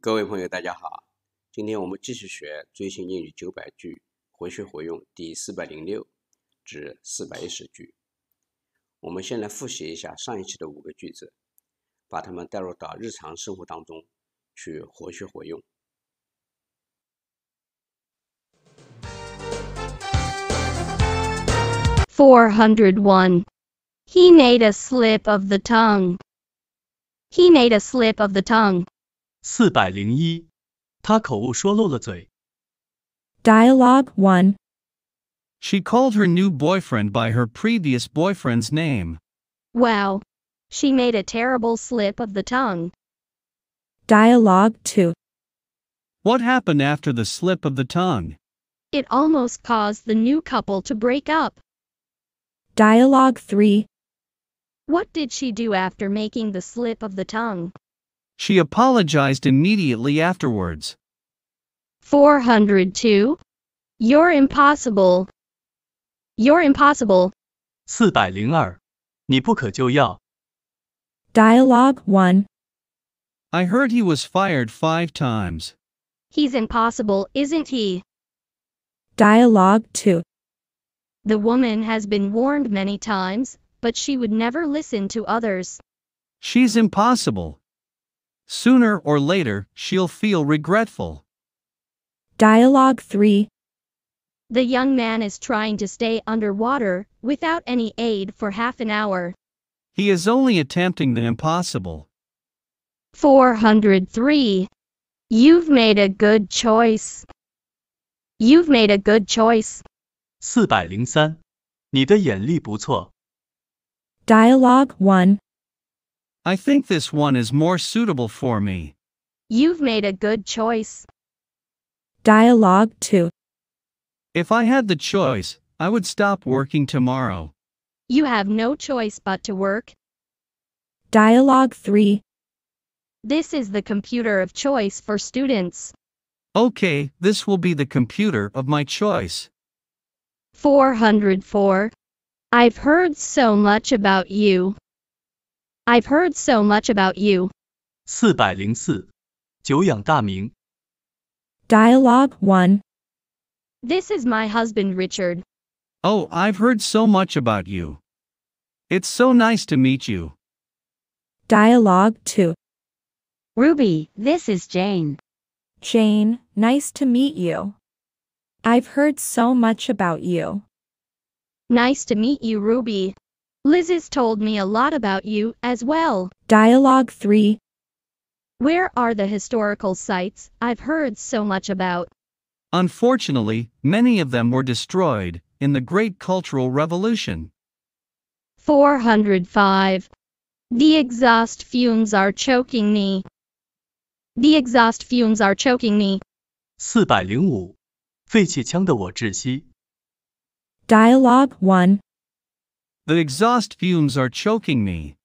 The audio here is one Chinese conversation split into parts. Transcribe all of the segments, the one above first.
各位朋友，大家好！今天我们继续学《最新英语九百句活学活用》第四百零六至四百一十句。我们先来复习一下上一期的五个句子，把它们带入到日常生活当中去活学活用。Four hundred one. He made a slip of the tongue. He made a slip of the tongue. 四百零一，他口误说漏了嘴。Dialogue one. She called her new boyfriend by her previous boyfriend's name. Wow. She made a terrible slip of the tongue. Dialogue 2. What happened after the slip of the tongue? It almost caused the new couple to break up. Dialogue 3. What did she do after making the slip of the tongue? She apologized immediately afterwards. 402. You're impossible. You're impossible. 402. Dialogue 1. I heard he was fired five times. He's impossible, isn't he? Dialogue 2. The woman has been warned many times, but she would never listen to others. She's impossible, Sooner or later, she'll feel regretful. Dialogue 3 The young man is trying to stay underwater without any aid for half an hour. He is only attempting the impossible. 403. You've made a good choice. You've made a good choice. 403. Dialogue 1 I think this one is more suitable for me. You've made a good choice. Dialogue 2 If I had the choice, I would stop working tomorrow. You have no choice but to work. Dialogue 3 This is the computer of choice for students. Okay, this will be the computer of my choice. 404. I've heard so much about you. I've heard so much about you. 四百零四，久仰大名。Dialogue 1. This is my husband Richard. Oh, I've heard so much about you. It's so nice to meet you. Dialogue 2. Ruby, this is Jane. Jane, nice to meet you. I've heard so much about you. Nice to meet you, Ruby. Liz has told me a lot about you as well. Dialogue 3 Where are the historical sites I've heard so much about? Unfortunately, many of them were destroyed in the Great Cultural Revolution. 405. The exhaust fumes are choking me. The exhaust fumes are choking me. 405. Dialogue 1 the exhaust fumes are choking me.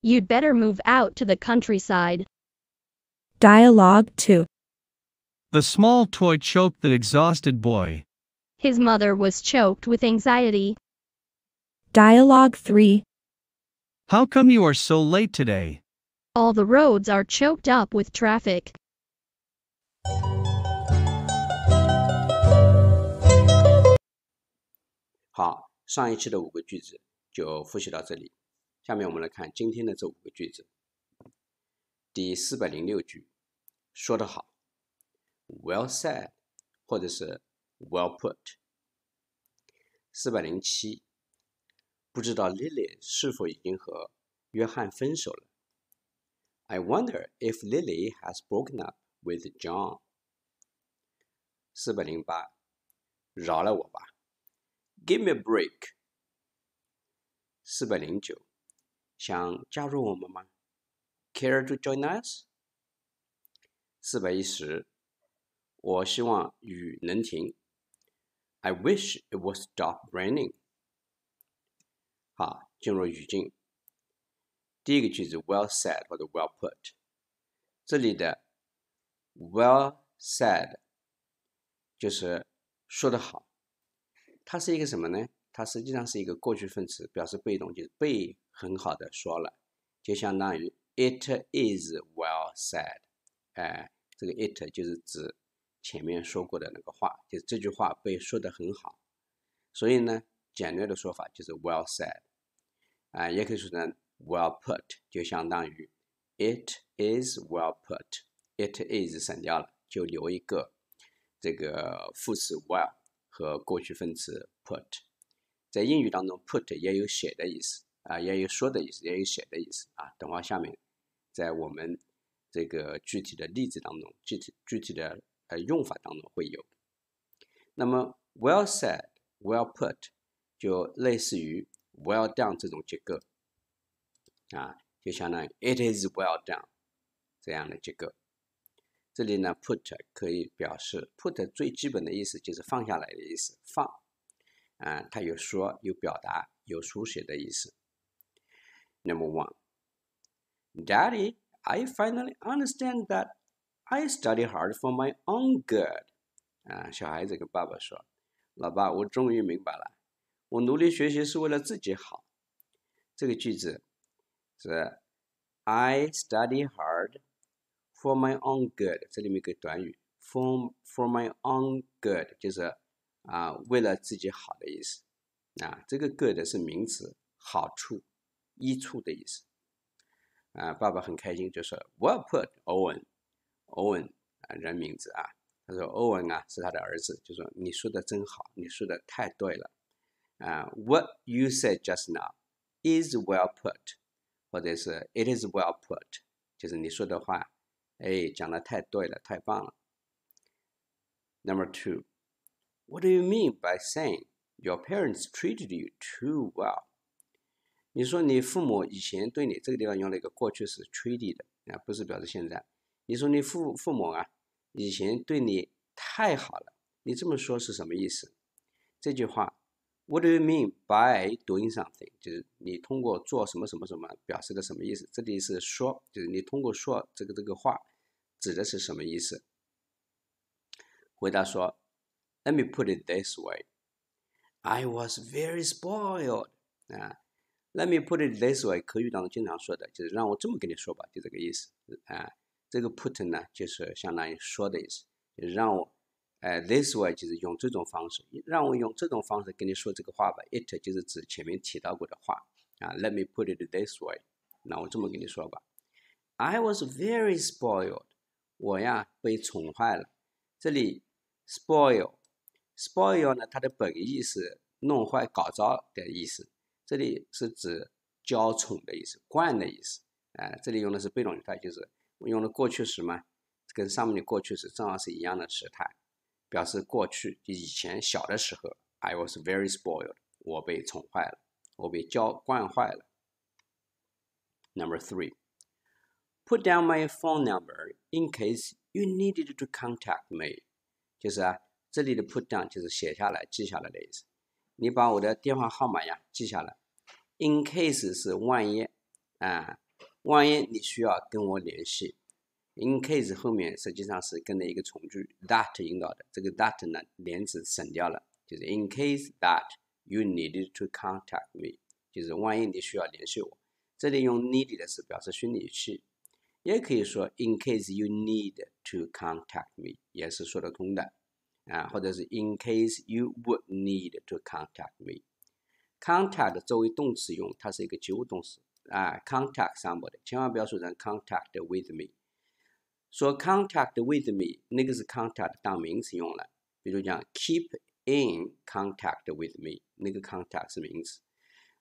You'd better move out to the countryside. Dialogue 2 The small toy choked the exhausted boy. His mother was choked with anxiety. Dialogue 3 How come you are so late today? All the roads are choked up with traffic. 就复习到这里，下面我们来看今天的这五个句子。第四百零六句，说得好，Well said，或者是 Well put。四百零七，不知道 Lily 是否已经和约翰分手了，I wonder if Lily has broken up with John。四百零八，饶了我吧，Give me a break。四百零九，想加入我们吗？Care to join us？四百一十，我希望雨能停。I wish it would stop raining。好，进入语境。第一个句子，Well said 或者 Well put。这里的 Well said 就是说得好，它是一个什么呢？它实际上是一个过去分词，表示被动，就是被很好的说了，就相当于 it is well said。哎，这个 it 就是指前面说过的那个话，就是这句话被说得很好。所以呢，简略的说法就是 well said。啊，也可以说成 well put，就相当于 it is well put。it is 省掉了，就留一个这个副词 well 和过去分词 put。在英语当中，put 也有写的意思啊，也有说的意思，也有写的意思啊。等会下面，在我们这个具体的例子当中，具体具体的呃用法当中会有。那么，well said，well put，就类似于 well done 这种结构啊，就相当于 it is well done 这样的结构。这里呢，put 可以表示 put 最基本的意思就是放下来的意思，放。啊，它有说、有表达、有书写的意思。Number one, Daddy, I finally understand that I study hard for my own good. 啊，小孩子跟爸爸说：“老爸，我终于明白了，我努力学习是为了自己好。”这个句子是 “I study hard for my own good”，这里面一个短语 “for for my own good” 就是。啊，为了自己好的意思，啊，这个 “good” 是名词，好处、益处的意思。啊，爸爸很开心，就说 “well put, Owen, Owen 啊，人名字啊。”他说：“ Owen 啊，是他的儿子。”就说：“你说的真好，你说的太对了。”啊，“What you said just now is well put，或者是 ‘It is well put’，就是你说的话，哎，讲的太对了，太棒了。”Number two。What do you mean by saying your parents treated you too well？你说你父母以前对你这个地方用了一个过去式 treated 啊，不是表示现在。你说你父父母啊，以前对你太好了。你这么说是什么意思？这句话，What do you mean by doing something？就是你通过做什么什么什么表示的什么意思？这里是说，就是你通过说这个这个话，指的是什么意思？回答说。Let me put it this way I was very spoiled. Ah, let me put it this way. way，口语当中经常说的就是让我这么跟你说吧，就这个意思。啊，这个 put 呢，就是相当于说的意思，就是让我，呃，this way 就是用这种方式，让我用这种方式跟你说这个话吧。It 就是指前面提到过的话。啊，Let me put it this way，那我这么跟你说吧。I was very spoiled，我呀被宠坏了。这里 spoil s p o i l 呢？它的本意是弄坏、搞糟的意思。这里是指娇宠的意思、惯的意思。哎，这里用的是被动语态，就是我用了过去时嘛，跟上面的过去时正好是一样的时态，表示过去，以前小的时候，I was very spoiled，我被宠坏了，我被娇惯坏了。Number three，Put down my phone number in case you needed to contact me，就是。啊。这里的 put down 就是写下来、记下来的意思。你把我的电话号码呀记下来。In case 是万一，啊，万一你需要跟我联系。In case 后面实际上是跟的一个从句，that 引导的。这个 that 呢连词省掉了，就是 in case that you needed to contact me，就是万一你需要联系我。这里用 needed 是表示虚拟语气，也可以说 in case you need to contact me 也是说得通的。啊，或者是 in case you would need to contact me。contact 作为动词用，它是一个及物动词。啊，contact somebody，千万不要说成 contact with me。说 contact with me，那个是 contact 当名词用了。比如讲 keep in contact with me，那个 contact 是名词。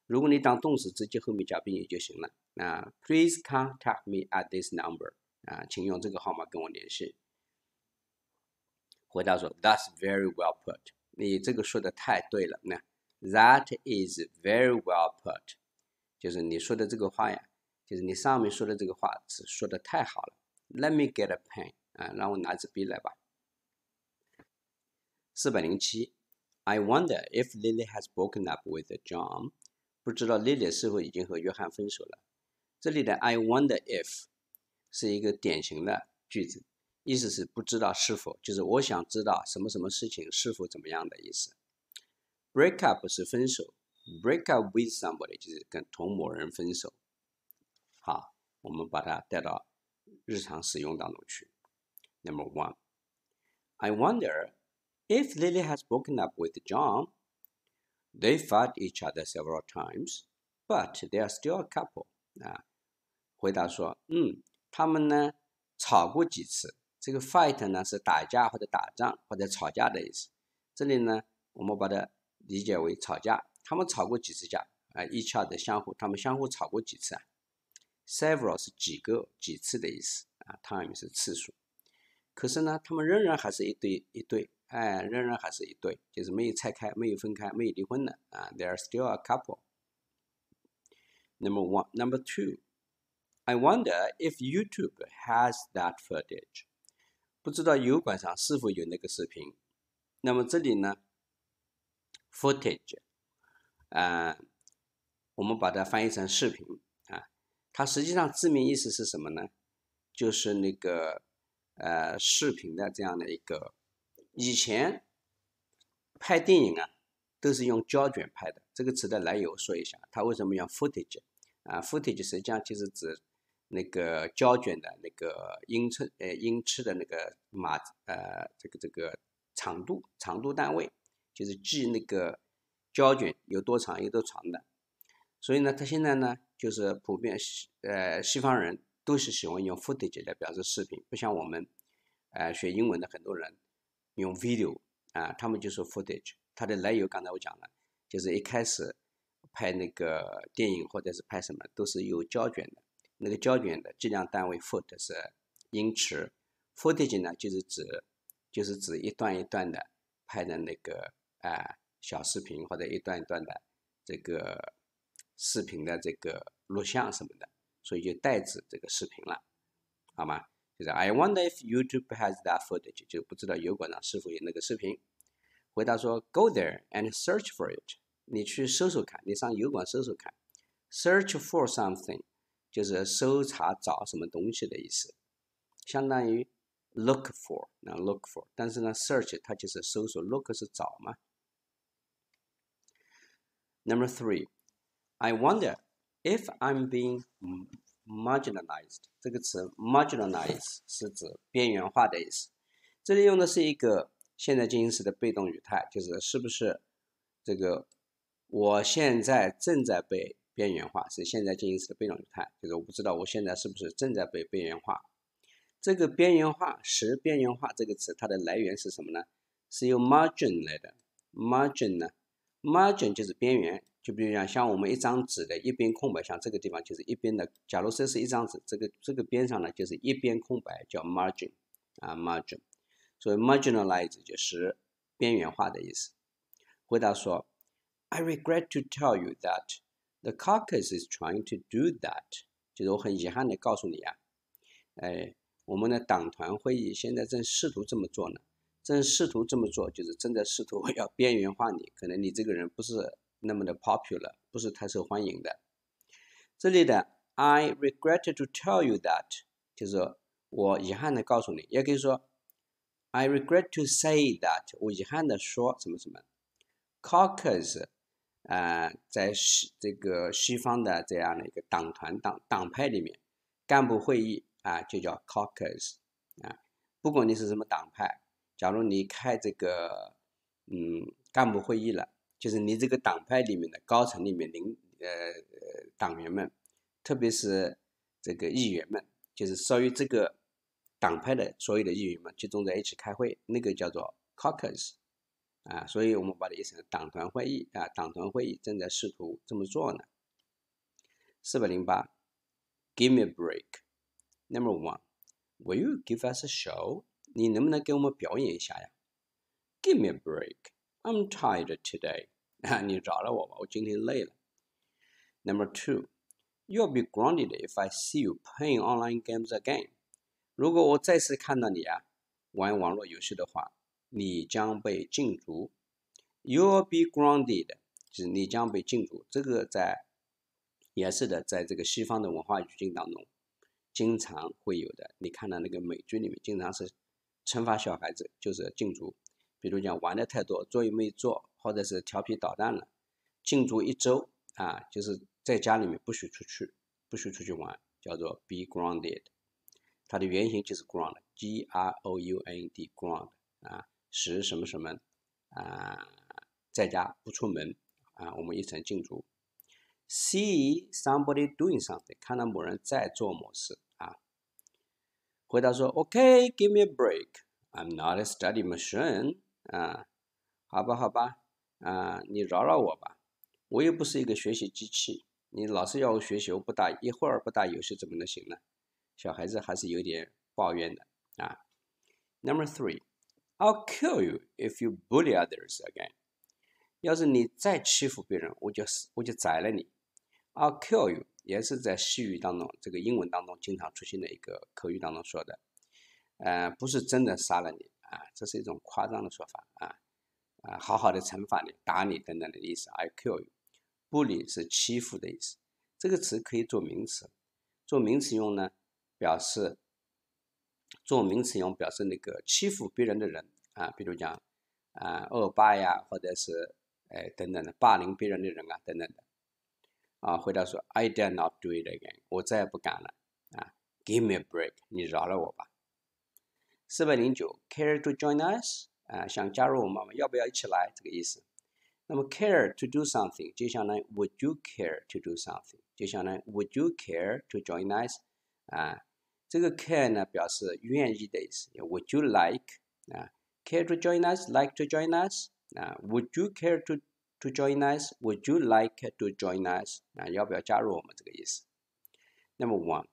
如果你当动词，直接后面加宾语就行了。啊，请用这个号码跟我联系。回答说，That's very well put。你这个说的太对了。那 That is very well put，就是你说的这个话呀，就是你上面说的这个话是说的太好了。Let me get a pen，啊，让我拿支笔来吧。四百零七，I wonder if Lily has broken up with John。不知道 Lily 是否已经和约翰分手了。这里的 I wonder if 是一个典型的句子，意思是不知道是否，就是我想知道什么什么事情是否怎么样的意思。Break up 是分手，break up with somebody 就是跟同某人分手。好，我们把它带到日常使用当中去。Number one, I wonder if Lily has broken up with John. They fought each other several times, but they are still a couple. 啊，回答说，嗯，他们呢吵过几次。这个 fight 呢是打架或者打仗或者吵架的意思。这里呢，我们把它理解为吵架。他们吵过几次架啊？Each other 相互，他们相互吵过几次啊？Several 是几个、几次的意思啊。t i m e 是次数。可是呢，他们仍然还是一对一对，哎，仍然还是一对，就是没有拆开、没有分开、没有离婚的啊。They're still a couple. Number one, number two. I wonder if YouTube has that footage. 不知道油管上是否有那个视频。那么这里呢，footage，啊，我们把它翻译成视频啊。它实际上字面意思是什么呢？就是那个呃视频的这样的一个。以前拍电影啊，都是用胶卷拍的。这个词的来由说一下，它为什么用 footage 啊？footage 实际上就是指。那个胶卷的那个英寸，呃，英尺的那个码，呃，这个这个长度，长度单位就是记那个胶卷有多长有多长的。所以呢，他现在呢就是普遍，呃，西方人都是喜欢用 footage 来表示视频，不像我们，呃，学英文的很多人用 video 啊，他们就说 footage。它的来由刚才我讲了，就是一开始拍那个电影或者是拍什么都是有胶卷的。那个胶卷的计量单位 foot 是英尺，footage 呢就是指就是指一段一段的拍的那个啊小视频或者一段一段的这个视频的这个录像什么的，所以就代指这个视频了，好吗？就是 I wonder if YouTube has that footage，就不知道油管上是否有那个视频。回答说 Go there and search for it，你去搜搜看，你上油管搜搜看，search for something。就是搜查找什么东西的意思，相当于 look for 啊 look for，但是呢 search 它就是搜索 look 是找嘛。n u m b e r three, I wonder if I'm being marginalized。这个词 marginalized 是指边缘化的意思，这里用的是一个现在进行时的被动语态，就是是不是这个我现在正在被。边缘化是现在进行时的被动语态，就是我不知道我现在是不是正在被边缘化。这个边缘化，时边缘化这个词，它的来源是什么呢？是由 margin 来的。margin 呢？margin 就是边缘，就比如讲，像我们一张纸的一边空白，像这个地方就是一边的。假如这是一张纸，这个这个边上呢，就是一边空白，叫 margin 啊，margin。所以，marginalize 就是边缘化的意思。回答说：I regret to tell you that。The caucus is trying to do that，就是我很遗憾的告诉你啊，哎，我们的党团会议现在正试图这么做呢，正试图这么做，就是正在试图要边缘化你，可能你这个人不是那么的 popular，不是太受欢迎的。这里的 I regret to tell you that，就是我遗憾的告诉你，也可以说 I regret to say that，我遗憾的说什么什么。Caucus。呃，在西这个西方的这样的一个党团党党派里面，干部会议啊就叫 caucus 啊，不管你是什么党派，假如你开这个嗯干部会议了，就是你这个党派里面的高层里面领呃党员们，特别是这个议员们，就是属于这个党派的所有的议员们集中在一起开会，那个叫做 caucus。啊，所以我们把它译成党团会议啊，党团会议正在试图这么做呢。四百零八，Give me a break，Number one，Will you give us a show？你能不能给我们表演一下呀？Give me a break，I'm tired today。啊，你饶了我吧，我今天累了。Number two，You'll be grounded if I see you playing online games again。如果我再次看到你啊玩网络游戏的话。你将被禁足，you'll be grounded，就是你将被禁足。这个在也是的，在这个西方的文化语境当中，经常会有的。你看到那个美剧里面，经常是惩罚小孩子，就是禁足。比如讲玩的太多，作业没做，或者是调皮捣蛋了，禁足一周啊，就是在家里面不许出去，不许出去玩，叫做 be grounded。它的原型就是 ground，G-R-O-U-N-D，ground 啊。使什么什么啊，在家不出门啊，我们一层静住。See somebody doing something，看到某人在做某事啊。回答说：OK，give me a break，I'm not a study machine。啊，好吧好吧啊，你饶饶我吧，我又不是一个学习机器。你老是要我学习，我不打一会儿不打游戏怎么能行呢？小孩子还是有点抱怨的啊。Number three。I'll kill you if you bully others again。要是你再欺负别人，我就我就宰了你。I'll kill you 也是在西语当中，这个英文当中经常出现的一个口语当中说的。呃，不是真的杀了你啊，这是一种夸张的说法啊啊，好好的惩罚你，打你等等的意思。I kill you bully 是欺负的意思，这个词可以做名词，做名词用呢，表示。做名词用表示那个欺负别人的人啊，比如讲啊恶霸呀，或者是哎等等的霸凌别人的人啊等等的啊。回答说 I dare not do it again，我再也不敢了啊。Give me a break，你饶了我吧。四百零九，Care to join us？啊，想加入我们吗？要不要一起来？这个意思。那么 Care to do something，就相当于 Would you care to do something？就相当于 Would you care to join us？啊。这个 care 呢，表示愿意的意思。Would you like 啊？Care to join us? Like to join us? 啊？Would you care to to join us? Would you like to join us? 啊？要不要加入我们这个意思？Number one.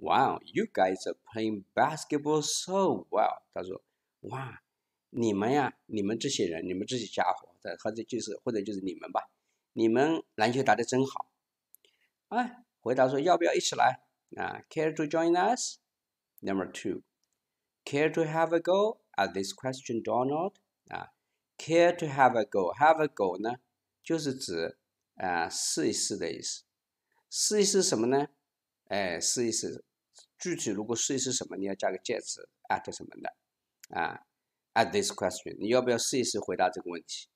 Wow, you guys are playing basketball so well. 他说：哇，你们呀，你们这些人，你们这些家伙，他他这就是或者就是你们吧，你们篮球打得真好。哎，回答说：要不要一起来？啊，care to join us？Number two, care to have a go at this question, Donald？啊，care to have a go？have a go 呢，就是指啊试一试的意思。试一试什么呢？哎，试一试。具体如果试一试什么，你要加个介词 at 什么的。啊，at this question，你要不要试一试回答这个问题？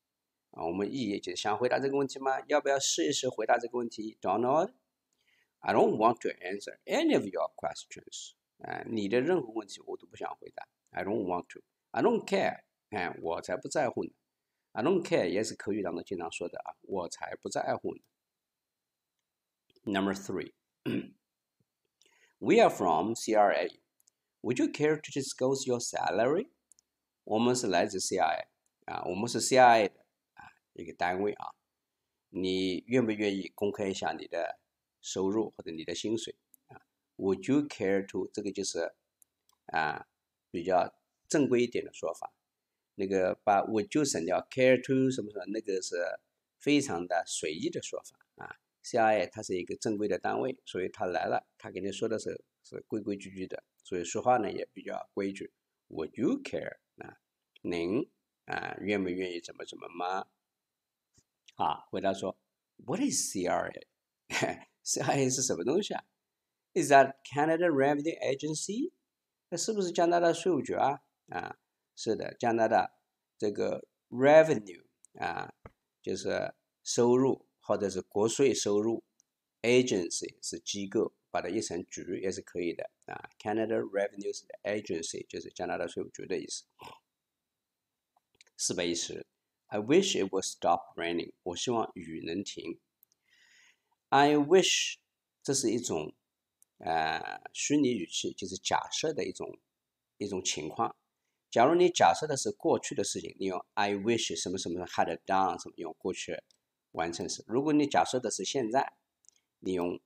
啊，我们意义就是想回答这个问题吗？要不要试一试回答这个问题，Donald？I don't want to answer any of your questions. 啊，你的任何问题我都不想回答。I uh, don't want to. I don't care. 哎，我才不在乎呢。I uh, don't care 也是口语当中经常说的啊，我才不在乎呢。Number three, we are from CRA. Would you care to discuss your salary? 我们是来自 CIA 啊，我们是 CIA 的啊一个单位啊。你愿不愿意公开一下你的收入或者你的薪水啊，Would you care to？这个就是啊比较正规一点的说法。那个把 Would you 省掉，care to 什么什么，那个是非常的随意的说法啊。CRA 它是一个正规的单位，所以他来了，他跟你说的时候是规规矩矩的，所以说话呢也比较规矩。Would you care？啊，您啊愿不愿意怎么怎么吗？啊，回答说 What is CRA？是还是什么东西啊？Is that Canada Revenue Agency？那是不是加拿大税务局啊？啊，是的，加拿大这个 Revenue 啊，就是收入或者是国税收入。Agency 是机构，把它译成局也是可以的啊。Canada Revenue Agency 就是加拿大税务局的意思。四百一十。I wish it would stop raining。我希望雨能停。I wish，这是一种呃虚拟语气，就是假设的一种一种情况。假如你假设的是过去的事情，你用 I wish 什么什么 had done，什么用过去完成时。如果你假设的是现在，你用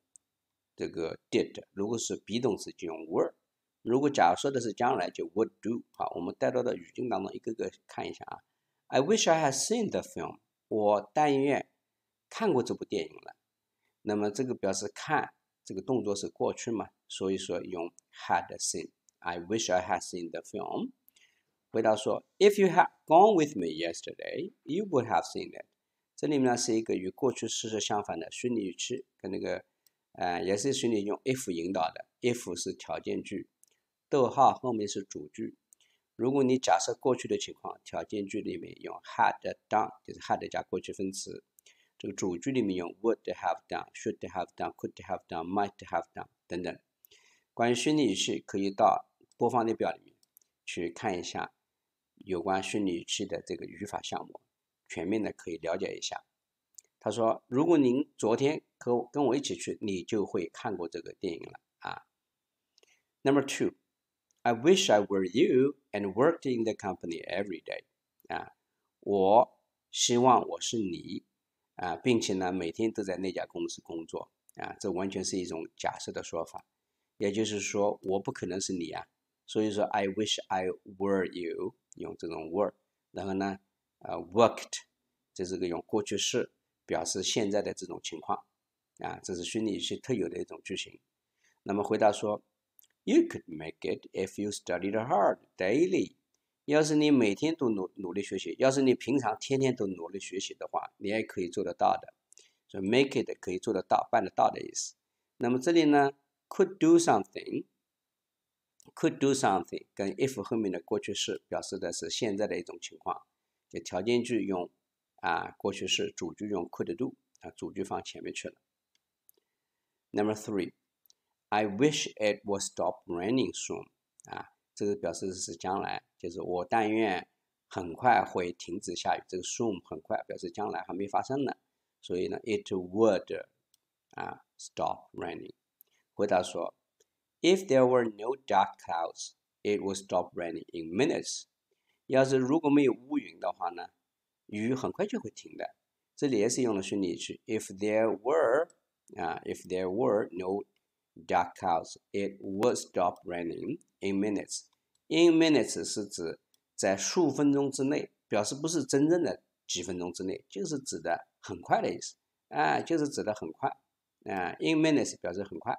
这个 did。如果是 be 动词，就用 were。如果假设的是将来，就 would do。好，我们带到的语境当中一个个看一下啊。I wish I had seen the film。我但愿看过这部电影了。那么这个表示看，这个动作是过去嘛，所以说用 had seen。I wish I had seen the film。回答说：If you had gone with me yesterday, you would have seen it。这里面呢是一个与过去事实相反的虚拟语气，跟那个，呃，也是虚拟用 if 引导的，if 是条件句，逗号后面是主句。如果你假设过去的情况，条件句里面用 had done，就是 had 加过去分词。主句里面用 would have done, should have done, could have done, might have done 等等。关于虚拟语气，可以到播放列表里面去看一下有关虚拟语气的这个语法项目，全面的可以了解一下。他说：“如果您昨天和跟我一起去，你就会看过这个电影了。”啊，Number two, I wish I were you and worked in the company every day。啊，我希望我是你。啊，并且呢，每天都在那家公司工作啊，这完全是一种假设的说法。也就是说，我不可能是你啊。所以说，I wish I were you，用这种 were，然后呢，呃，worked，这是个用过去式表示现在的这种情况啊，这是虚拟语气特有的一种句型。那么回答说，You could make it if you study hard daily。要是你每天都努努力学习，要是你平常天天都努力学习的话。你也可以做得到的，所以 make it 可以做得到、办得到的意思。那么这里呢，could do something，could do something 跟 if 后面的过去式表示的是现在的一种情况，就条件句用啊过去式，主句用 could do，啊主句放前面去了。Number three，I wish it would stop raining soon。啊，这个表示的是将来，就是我但愿。很快会停止下雨，这个 soon 很快表示将来还没发生呢，所以呢，it would，啊，stop raining。回答说，if there were no dark clouds，it would stop raining in minutes。要是如果没有乌云的话呢，雨很快就会停的。这里也是用了虚拟句，if there were，啊，if there were no dark clouds，it would stop raining in minutes。in minutes 是指。在数分钟之内，表示不是真正的几分钟之内，就是指的很快的意思。啊，就是指的很快。啊。i n minutes 表示很快。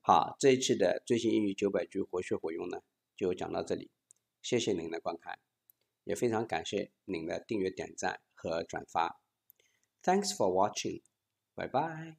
好，这一期的最新英语九百句活学活用呢，就讲到这里。谢谢您的观看，也非常感谢您的订阅、点赞和转发。Thanks for watching。Bye bye。